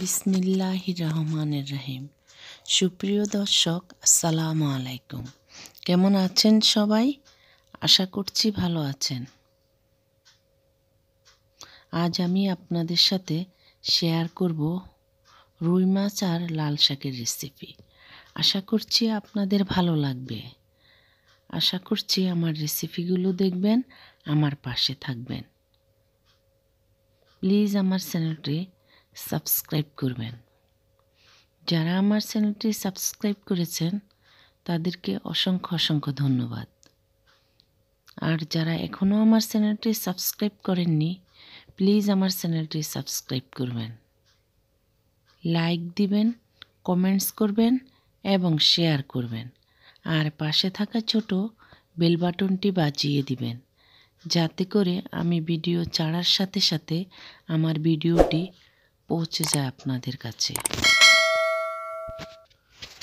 বিসমিল্লাহ রহমানের রাহিম সুপ্রিয় দর্শক আসসালাম আলাইকুম কেমন আছেন সবাই আশা করছি ভালো আছেন আজ আমি আপনাদের সাথে শেয়ার করব রুই মাছ আর লাল শাকের রেসিপি আশা করছি আপনাদের ভালো লাগবে আশা করছি আমার রেসিপিগুলো দেখবেন আমার পাশে থাকবেন প্লিজ আমার চ্যানেলটি সাবস্ক্রাইব করবেন যারা আমার চ্যানেলটি সাবস্ক্রাইব করেছেন তাদেরকে অসংখ্য অসংখ্য ধন্যবাদ আর যারা এখনও আমার চ্যানেলটি সাবস্ক্রাইব করেননি প্লিজ আমার চ্যানেলটি সাবস্ক্রাইব করবেন লাইক দিবেন কমেন্টস করবেন এবং শেয়ার করবেন আর পাশে থাকা ছোট বেল বাটনটি বাজিয়ে দিবেন যাতে করে আমি ভিডিও ছাড়ার সাথে সাথে আমার ভিডিওটি পৌঁছে যায় আপনাদের কাছে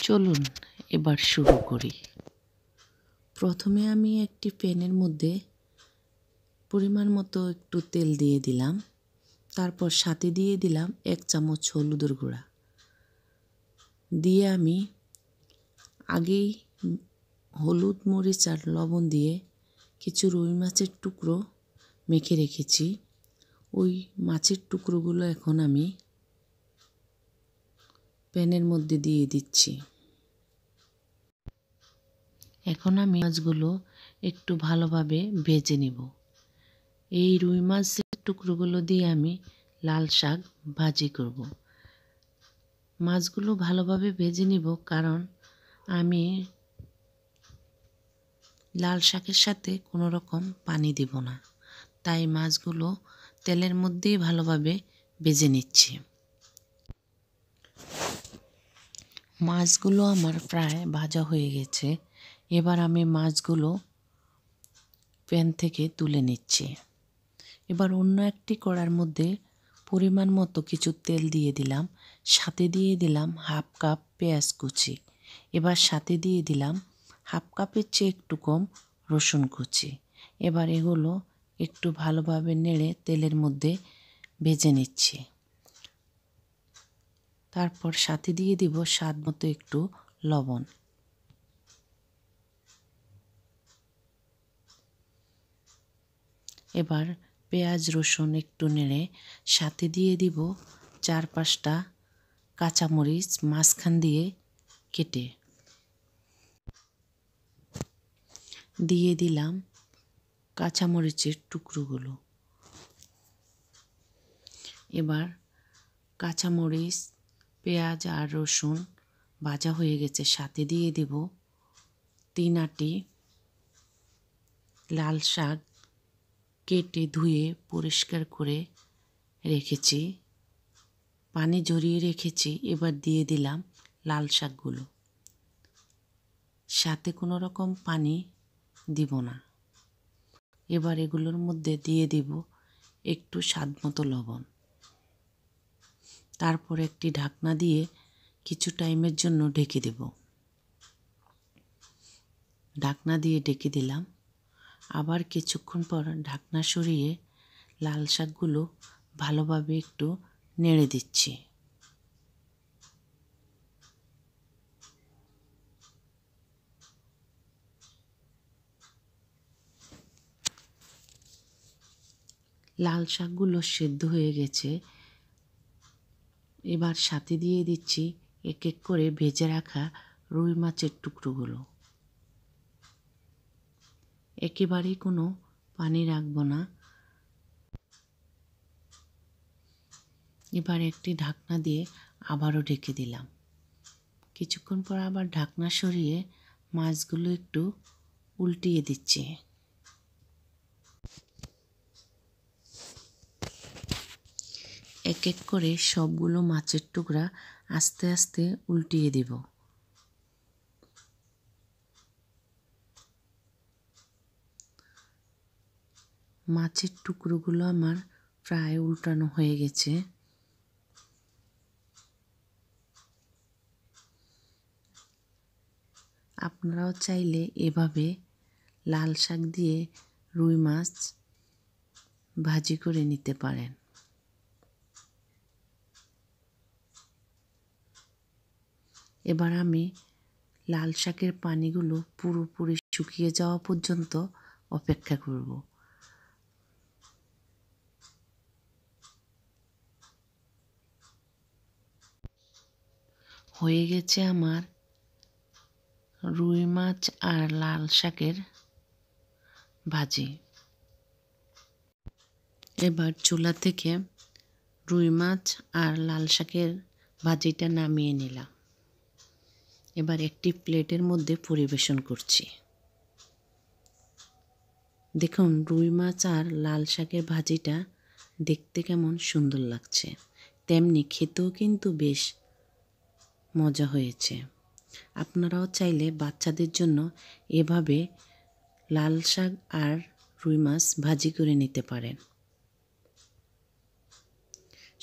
চলুন এবার শুরু করি প্রথমে আমি একটি প্যানের মধ্যে পরিমাণ মতো একটু তেল দিয়ে দিলাম তারপর সাথে দিয়ে দিলাম এক চামচ হলুদের গুঁড়া দিয়ে আমি আগেই হলুদ মরিচ আর লবণ দিয়ে কিছু রুই মাছের টুকরো মেখে রেখেছি ওই মাছের টুকরোগুলো এখন আমি প্যানের মধ্যে দিয়ে দিচ্ছি এখন আমি মাছগুলো একটু ভালোভাবে ভেজে নেব এই রুই মাছের টুকরোগুলো দিয়ে আমি লাল শাক ভাজি করব মাছগুলো ভালোভাবে ভেজে নিব কারণ আমি লাল শাকের সাথে কোনো রকম পানি দেব না তাই মাছগুলো তেলের মধ্যেই ভালোভাবে ভেজে নিচ্ছি মাছগুলো আমার প্রায় ভাজা হয়ে গেছে এবার আমি মাছগুলো প্যান থেকে তুলে নিচ্ছি এবার অন্য একটি কড়ার মধ্যে পরিমাণ মতো কিছু তেল দিয়ে দিলাম সাথে দিয়ে দিলাম হাফ কাপ পেঁয়াজ কুচি এবার সাথে দিয়ে দিলাম হাফ কাপের চেয়ে একটু কম রসুন কুচি এবার এগুলো একটু ভালোভাবে নেড়ে তেলের মধ্যে ভেজে নিচ্ছি তারপর সাথে দিয়ে দিব স্বাদ মতো একটু লবণ এবার পেঁয়াজ রসুন একটু নেড়ে সাথে দিয়ে দিব চার পাঁচটা কাঁচামরিচ মাঝখান দিয়ে কেটে দিয়ে দিলাম কাঁচামরিচের টুকরোগুলো এবার কাঁচামরিচ পেঁয়াজ আর রসুন ভাজা হয়ে গেছে সাথে দিয়ে দেব তিন আটি লাল শাক কেটে ধুয়ে পরিষ্কার করে রেখেছি পানি জড়িয়ে রেখেছি এবার দিয়ে দিলাম লাল শাকগুলো সাথে কোনো রকম পানি দিব না এবার এগুলোর মধ্যে দিয়ে দিব একটু স্বাদ মতো লবণ তারপর একটি ঢাকনা দিয়ে কিছু টাইমের জন্য ঢেকে দেব ঢাকনা দিয়ে ঢেকে দিলাম আবার কিছুক্ষণ পর ঢাকনা সরিয়ে লাল শাকগুলো ভালোভাবে একটু নেড়ে দিচ্ছি লাল শাকগুলো সেদ্ধ হয়ে গেছে এবার সাথে দিয়ে দিচ্ছি এক এক করে ভেজে রাখা রুই মাছের টুকরোগুলো একেবারেই কোনো পানি রাখব না এবার একটি ঢাকনা দিয়ে আবারও ঢেকে দিলাম কিছুক্ষণ পর আবার ঢাকনা সরিয়ে মাছগুলো একটু উল্টিয়ে দিচ্ছি এক এক করে সবগুলো মাছের টুকরা আস্তে আস্তে উল্টিয়ে দেব মাছের টুকরোগুলো আমার প্রায় উল্টানো হয়ে গেছে আপনারাও চাইলে এভাবে লাল শাক দিয়ে রুই মাছ ভাজি করে নিতে পারেন এবার আমি লাল শাকের পানিগুলো পুরোপুরি শুকিয়ে যাওয়া পর্যন্ত অপেক্ষা করব হয়ে গেছে আমার রুই মাছ আর লাল শাকের ভাজি এবার চুলা থেকে রুই মাছ আর লাল শাকের ভাজিটা নামিয়ে নিলাম এবার একটি প্লেটের মধ্যে পরিবেশন করছি দেখুন রুই মাছ আর লাল শাকের ভাজিটা দেখতে কেমন সুন্দর লাগছে তেমনি খেতেও কিন্তু বেশ মজা হয়েছে আপনারাও চাইলে বাচ্চাদের জন্য এভাবে লাল শাক আর রুই মাছ ভাজি করে নিতে পারেন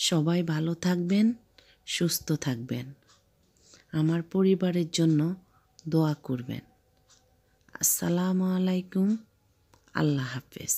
সবাই ভালো থাকবেন সুস্থ থাকবেন আমার পরিবারের জন্য দোয়া করবেন আসসালামু আলাইকুম আল্লাহ হাফেজ